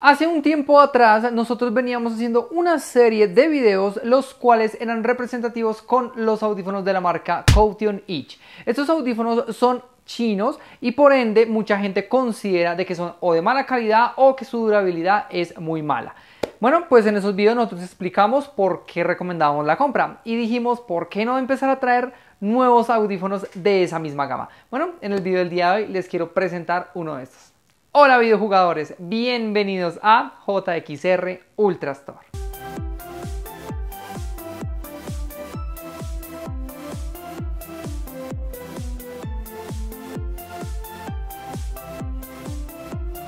Hace un tiempo atrás nosotros veníamos haciendo una serie de videos los cuales eran representativos con los audífonos de la marca Cotion Each. Estos audífonos son chinos y por ende mucha gente considera de que son o de mala calidad o que su durabilidad es muy mala. Bueno, pues en esos videos nosotros explicamos por qué recomendábamos la compra y dijimos por qué no empezar a traer nuevos audífonos de esa misma gama. Bueno, en el video del día de hoy les quiero presentar uno de estos. Hola videojugadores, bienvenidos a JXR Ultra Store.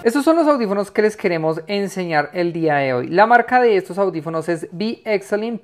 Estos son los audífonos que les queremos enseñar el día de hoy. La marca de estos audífonos es Be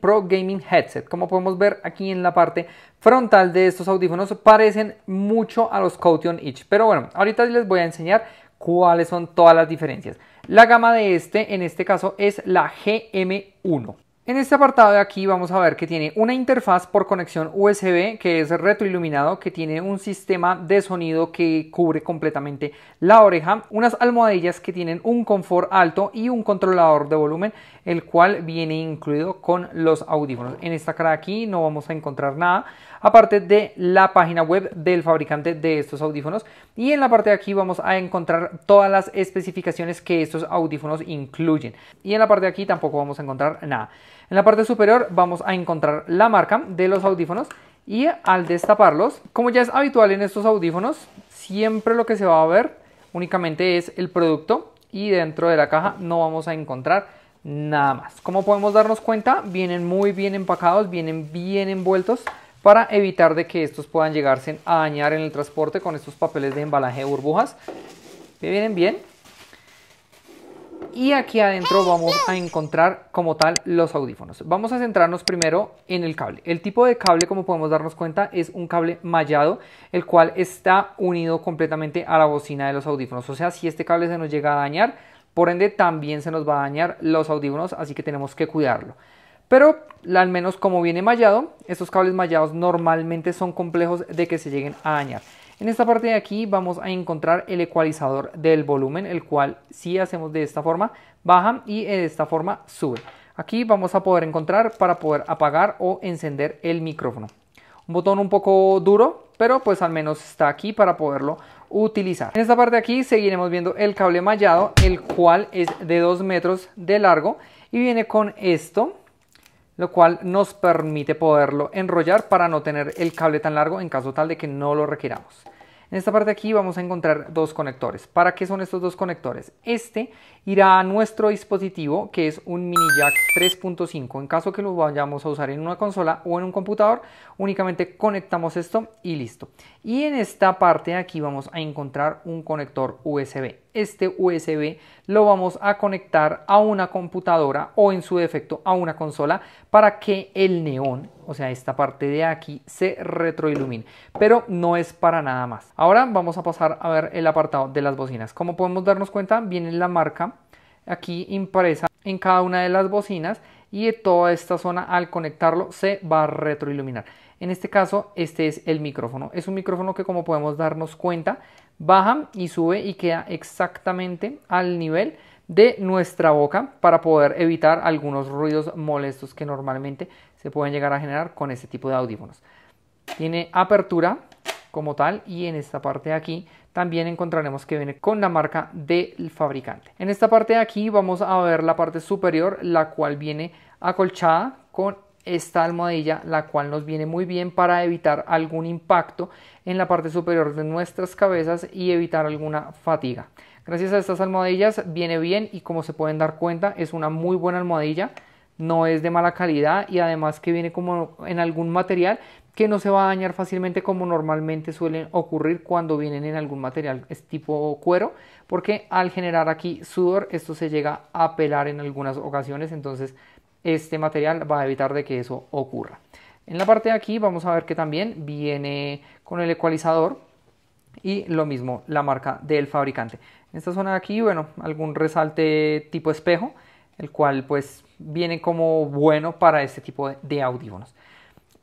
Pro Gaming Headset. Como podemos ver aquí en la parte frontal de estos audífonos parecen mucho a los Caution Itch. Pero bueno, ahorita les voy a enseñar cuáles son todas las diferencias. La gama de este, en este caso, es la GM1. En este apartado de aquí vamos a ver que tiene una interfaz por conexión USB que es retroiluminado, que tiene un sistema de sonido que cubre completamente la oreja, unas almohadillas que tienen un confort alto y un controlador de volumen, el cual viene incluido con los audífonos. En esta cara de aquí no vamos a encontrar nada, aparte de la página web del fabricante de estos audífonos. Y en la parte de aquí vamos a encontrar todas las especificaciones que estos audífonos incluyen. Y en la parte de aquí tampoco vamos a encontrar nada. En la parte superior vamos a encontrar la marca de los audífonos y al destaparlos, como ya es habitual en estos audífonos, siempre lo que se va a ver únicamente es el producto y dentro de la caja no vamos a encontrar nada más. Como podemos darnos cuenta, vienen muy bien empacados, vienen bien envueltos para evitar de que estos puedan llegarse a dañar en el transporte con estos papeles de embalaje de burbujas. Vienen bien, y aquí adentro vamos a encontrar como tal los audífonos. Vamos a centrarnos primero en el cable. El tipo de cable como podemos darnos cuenta es un cable mallado el cual está unido completamente a la bocina de los audífonos. O sea si este cable se nos llega a dañar por ende también se nos va a dañar los audífonos así que tenemos que cuidarlo. Pero al menos como viene mallado, estos cables mallados normalmente son complejos de que se lleguen a dañar. En esta parte de aquí vamos a encontrar el ecualizador del volumen, el cual si hacemos de esta forma baja y de esta forma sube. Aquí vamos a poder encontrar para poder apagar o encender el micrófono. Un botón un poco duro, pero pues al menos está aquí para poderlo utilizar. En esta parte de aquí seguiremos viendo el cable mallado, el cual es de 2 metros de largo y viene con esto lo cual nos permite poderlo enrollar para no tener el cable tan largo en caso tal de que no lo requiramos. En esta parte aquí vamos a encontrar dos conectores. ¿Para qué son estos dos conectores? Este irá a nuestro dispositivo que es un mini jack 3.5. En caso que lo vayamos a usar en una consola o en un computador, únicamente conectamos esto y listo. Y en esta parte aquí vamos a encontrar un conector USB este USB lo vamos a conectar a una computadora o en su defecto a una consola para que el neón, o sea esta parte de aquí, se retroilumine. Pero no es para nada más. Ahora vamos a pasar a ver el apartado de las bocinas. Como podemos darnos cuenta, viene la marca aquí impresa en cada una de las bocinas y toda esta zona al conectarlo se va a retroiluminar. En este caso, este es el micrófono. Es un micrófono que como podemos darnos cuenta baja y sube y queda exactamente al nivel de nuestra boca para poder evitar algunos ruidos molestos que normalmente se pueden llegar a generar con este tipo de audífonos. Tiene apertura como tal y en esta parte de aquí también encontraremos que viene con la marca del fabricante. En esta parte de aquí vamos a ver la parte superior la cual viene acolchada con esta almohadilla, la cual nos viene muy bien para evitar algún impacto en la parte superior de nuestras cabezas y evitar alguna fatiga. Gracias a estas almohadillas viene bien y como se pueden dar cuenta es una muy buena almohadilla, no es de mala calidad y además que viene como en algún material que no se va a dañar fácilmente como normalmente suelen ocurrir cuando vienen en algún material es tipo cuero, porque al generar aquí sudor esto se llega a pelar en algunas ocasiones, entonces este material va a evitar de que eso ocurra. En la parte de aquí vamos a ver que también viene con el ecualizador y lo mismo la marca del fabricante. En esta zona de aquí, bueno, algún resalte tipo espejo, el cual pues viene como bueno para este tipo de audífonos.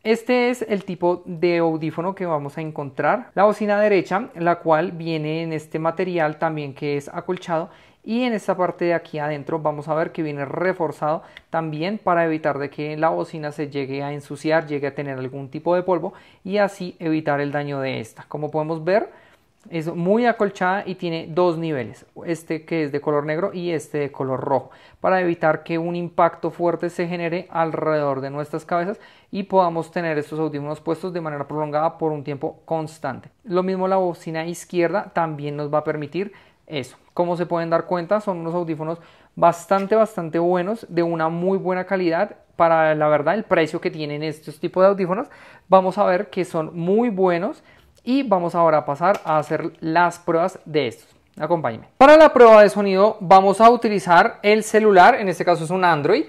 Este es el tipo de audífono que vamos a encontrar. La bocina derecha, la cual viene en este material también que es acolchado y en esta parte de aquí adentro vamos a ver que viene reforzado también para evitar de que la bocina se llegue a ensuciar, llegue a tener algún tipo de polvo y así evitar el daño de esta. Como podemos ver es muy acolchada y tiene dos niveles, este que es de color negro y este de color rojo, para evitar que un impacto fuerte se genere alrededor de nuestras cabezas y podamos tener estos audífonos puestos de manera prolongada por un tiempo constante. Lo mismo la bocina izquierda también nos va a permitir eso. Como se pueden dar cuenta, son unos audífonos bastante, bastante buenos, de una muy buena calidad. Para la verdad, el precio que tienen estos tipos de audífonos, vamos a ver que son muy buenos y vamos ahora a pasar a hacer las pruebas de estos. Acompáñenme. Para la prueba de sonido, vamos a utilizar el celular, en este caso es un Android.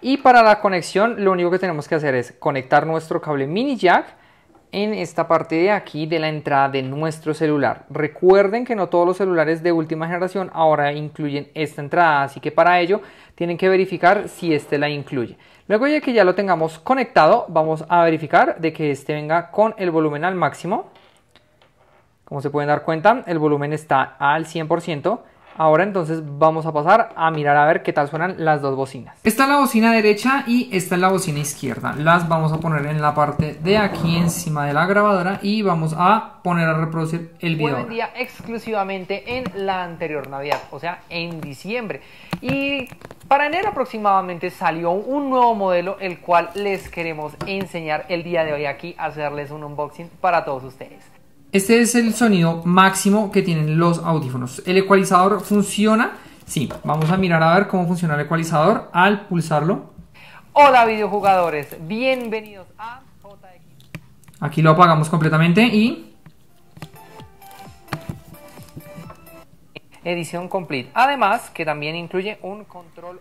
Y para la conexión lo único que tenemos que hacer es conectar nuestro cable mini jack en esta parte de aquí de la entrada de nuestro celular. Recuerden que no todos los celulares de última generación ahora incluyen esta entrada, así que para ello tienen que verificar si este la incluye. Luego ya que ya lo tengamos conectado, vamos a verificar de que este venga con el volumen al máximo. Como se pueden dar cuenta, el volumen está al 100%. Ahora entonces vamos a pasar a mirar a ver qué tal suenan las dos bocinas. Está la bocina derecha y esta es la bocina izquierda. Las vamos a poner en la parte de aquí encima de la grabadora y vamos a poner a reproducir el video. Hoy día exclusivamente en la anterior Navidad, o sea, en diciembre. Y para enero aproximadamente salió un nuevo modelo, el cual les queremos enseñar el día de hoy aquí, hacerles un unboxing para todos ustedes. Este es el sonido máximo que tienen los audífonos. ¿El ecualizador funciona? Sí, vamos a mirar a ver cómo funciona el ecualizador al pulsarlo. Hola videojugadores, bienvenidos a JX. Aquí lo apagamos completamente y... Edición complete. Además que también incluye un control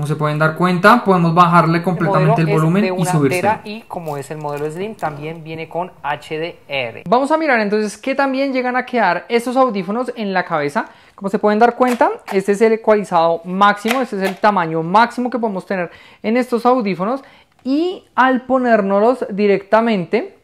como se pueden dar cuenta, podemos bajarle completamente el, volumen y subirse. Y como es el modelo Slim, también viene con HDR. Vamos a mirar entonces que también llegan a quedar estos audífonos en la cabeza. Como se pueden dar cuenta, este es el ecualizado máximo, este es el tamaño máximo que podemos tener en estos audífonos. Y al ponérnoslos directamente,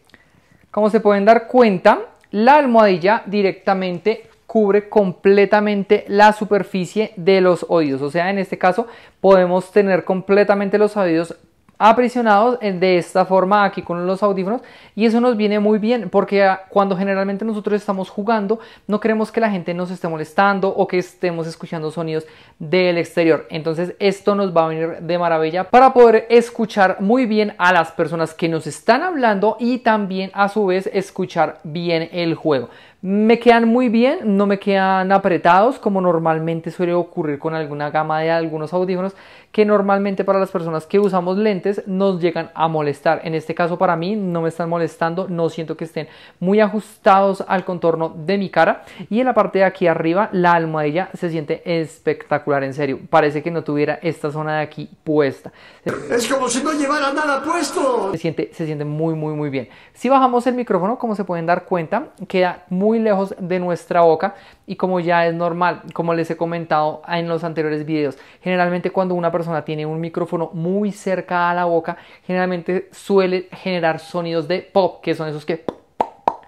como se pueden dar cuenta, la almohadilla directamente cubre completamente la superficie de los oídos. O sea, en este caso podemos tener completamente los oídos aprisionados eh, de esta forma aquí con los audífonos y eso nos viene muy bien porque ah, cuando generalmente nosotros estamos jugando no queremos que la gente nos esté molestando o que estemos escuchando sonidos del exterior entonces esto nos va a venir de maravilla para poder escuchar muy bien a las personas que nos están hablando y también a su vez escuchar bien el juego me quedan muy bien, no me quedan apretados como normalmente suele ocurrir con alguna gama de algunos audífonos que normalmente para las personas que usamos lentes nos llegan a molestar. En este caso para mí no me están molestando, no siento que estén muy ajustados al contorno de mi cara y en la parte de aquí arriba la almohadilla se siente espectacular, en serio, parece que no tuviera esta zona de aquí puesta. Es como si no llevara nada puesto. Se siente, se siente muy muy muy bien. Si bajamos el micrófono, como se pueden dar cuenta, queda muy lejos de nuestra boca y como ya es normal, como les he comentado en los anteriores videos, generalmente cuando una persona tiene un micrófono muy cerca a la boca, generalmente suele generar sonidos de pop, que son esos que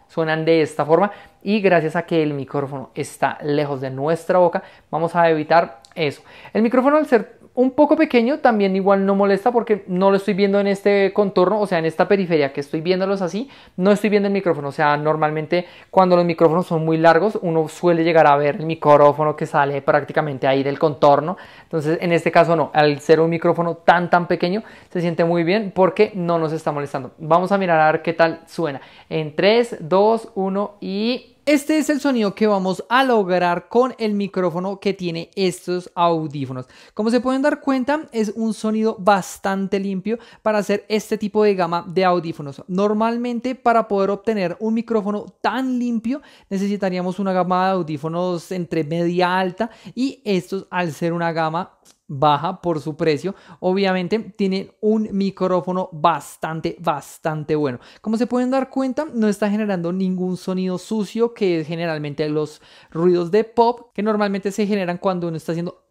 suenan de esta forma. Y gracias a que el micrófono está lejos de nuestra boca, vamos a evitar eso. El micrófono al ser un poco pequeño también igual no molesta porque no lo estoy viendo en este contorno, o sea, en esta periferia que estoy viéndolos así, no estoy viendo el micrófono. O sea, normalmente cuando los micrófonos son muy largos, uno suele llegar a ver el micrófono que sale prácticamente ahí del contorno. Entonces, en este caso no, al ser un micrófono tan tan pequeño, se siente muy bien porque no nos está molestando. Vamos a mirar a ver qué tal suena. En 3, 2, 1 y... Este es el sonido que vamos a lograr con el micrófono que tiene estos audífonos. Como se pueden dar cuenta, es un sonido bastante limpio para hacer este tipo de gama de audífonos. Normalmente, para poder obtener un micrófono tan limpio, necesitaríamos una gama de audífonos entre media alta y estos, al ser una gama baja por su precio, obviamente tiene un micrófono bastante, bastante bueno. Como se pueden dar cuenta, no está generando ningún sonido sucio, que es generalmente los ruidos de pop que normalmente se generan cuando uno está haciendo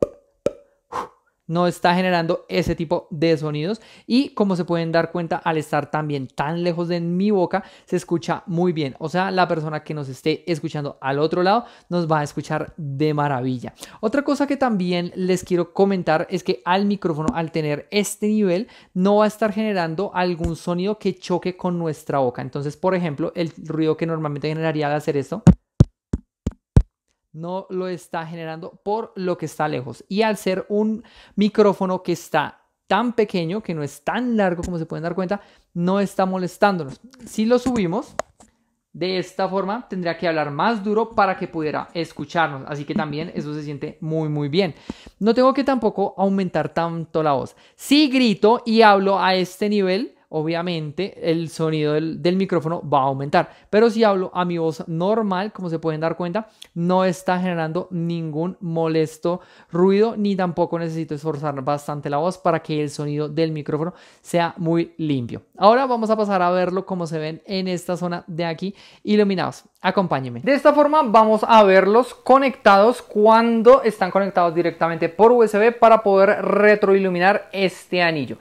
no está generando ese tipo de sonidos y como se pueden dar cuenta al estar también tan lejos de mi boca se escucha muy bien o sea la persona que nos esté escuchando al otro lado nos va a escuchar de maravilla otra cosa que también les quiero comentar es que al micrófono al tener este nivel no va a estar generando algún sonido que choque con nuestra boca entonces por ejemplo el ruido que normalmente generaría al hacer esto no lo está generando por lo que está lejos. Y al ser un micrófono que está tan pequeño, que no es tan largo como se pueden dar cuenta, no está molestándonos. Si lo subimos, de esta forma tendría que hablar más duro para que pudiera escucharnos. Así que también eso se siente muy, muy bien. No tengo que tampoco aumentar tanto la voz. Si grito y hablo a este nivel, obviamente el sonido del, micrófono va a aumentar. Pero si hablo a mi voz normal, como se pueden dar cuenta, no está generando ningún molesto ruido ni tampoco necesito esforzar bastante la voz para que el sonido del micrófono sea muy limpio. Ahora vamos a pasar a verlo como se ven en esta zona de aquí iluminados. Acompáñenme. De esta forma vamos a verlos conectados cuando están conectados directamente por USB para poder retroiluminar este anillo.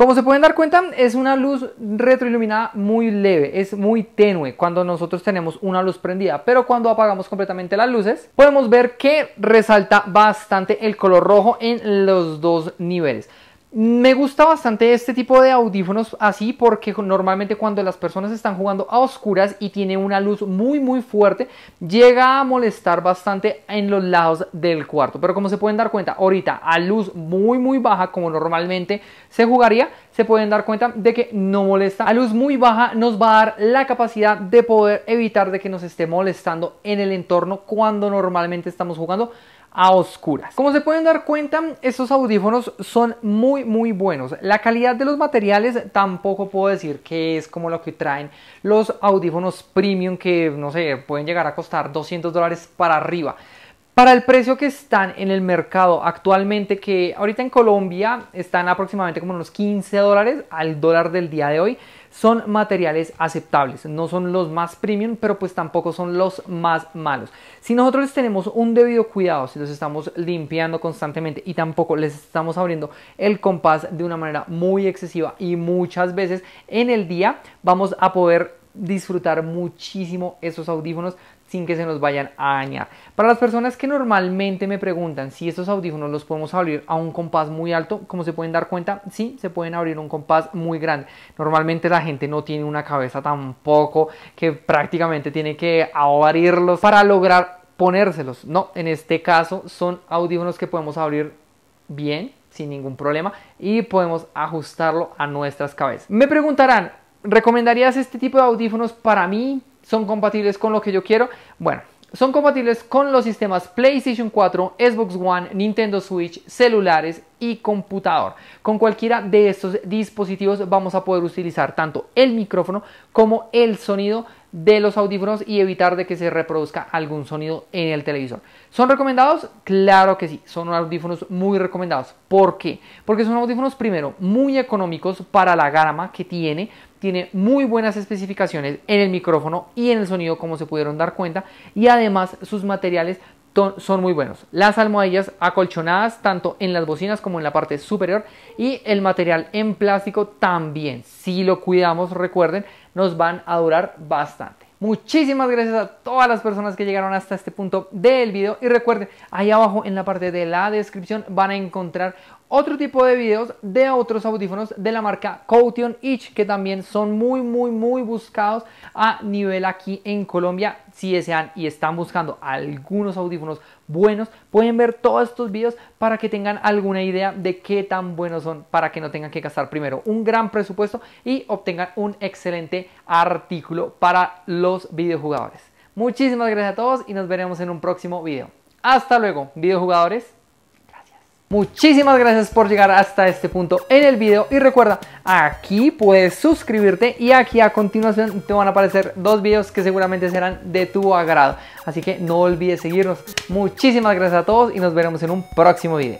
Como se pueden dar cuenta, es una luz retroiluminada muy leve, es muy tenue cuando nosotros tenemos una luz prendida, pero cuando apagamos completamente las luces, podemos ver que resalta bastante el color rojo en los dos niveles. Me gusta bastante este tipo de audífonos así porque normalmente cuando las personas están jugando a oscuras y tiene una luz muy muy fuerte llega a molestar bastante en los lados del cuarto. Pero como se pueden dar cuenta ahorita a luz muy muy baja como normalmente se jugaría, se pueden dar cuenta de que no molesta. A luz muy baja nos va a dar la capacidad de poder evitar de que nos esté molestando en el entorno cuando normalmente estamos jugando a oscuras. Como se pueden dar cuenta, estos audífonos son muy muy buenos. La calidad de los materiales tampoco puedo decir que es como lo que traen los audífonos premium que no sé, pueden llegar a costar 200 dólares para arriba. Para el precio que están en el mercado actualmente, que ahorita en Colombia están aproximadamente como unos 15 dólares al dólar del día de hoy, son materiales aceptables, no son los más premium, pero pues tampoco son los más malos. Si nosotros les tenemos un debido cuidado, si los estamos limpiando constantemente y tampoco les estamos abriendo el compás de una manera muy excesiva y muchas veces en el día, vamos a poder disfrutar muchísimo esos audífonos sin que se nos vayan a dañar. Para las personas que normalmente me preguntan si estos audífonos los podemos abrir a un compás muy alto, como se pueden dar cuenta, sí, se pueden abrir un compás muy grande. Normalmente la gente no tiene una cabeza tampoco que prácticamente tiene que abrirlos para lograr ponérselos. No, en este caso son audífonos que podemos abrir bien, sin ningún problema, y podemos ajustarlo a nuestras cabezas. Me preguntarán, ¿recomendarías este tipo de audífonos para mí, son compatibles con lo que yo quiero. Bueno, son compatibles con los sistemas PlayStation 4, Xbox One, Nintendo Switch, celulares y computador. Con cualquiera de estos dispositivos vamos a poder utilizar tanto el micrófono como el sonido de los audífonos y evitar de que se reproduzca algún sonido en el televisor. ¿Son recomendados? Claro que sí, son audífonos muy recomendados. ¿Por qué? Porque son audífonos primero muy económicos para la gama que tiene, tiene muy buenas especificaciones en el micrófono y en el sonido como se pudieron dar cuenta y además sus materiales son muy buenos. Las almohadillas acolchonadas tanto en las bocinas como en la parte superior y el material en plástico también. Si lo cuidamos, recuerden, nos van a durar bastante. Muchísimas gracias a todas las personas que llegaron hasta este punto del video y recuerden, ahí abajo en la parte de la descripción van a encontrar otro tipo de videos de otros audífonos de la marca Caution Each, que también son muy muy muy buscados a nivel aquí en Colombia si desean y están buscando algunos audífonos buenos pueden ver todos estos videos para que tengan alguna idea de qué tan buenos son para que no tengan que gastar primero un gran presupuesto y obtengan un excelente artículo para los videojugadores muchísimas gracias a todos y nos veremos en un próximo video hasta luego videojugadores Muchísimas gracias por llegar hasta este punto en el video y recuerda, aquí puedes suscribirte y aquí a continuación te van a aparecer dos videos que seguramente serán de tu agrado. Así que no olvides seguirnos. Muchísimas gracias a todos y nos veremos en un próximo video.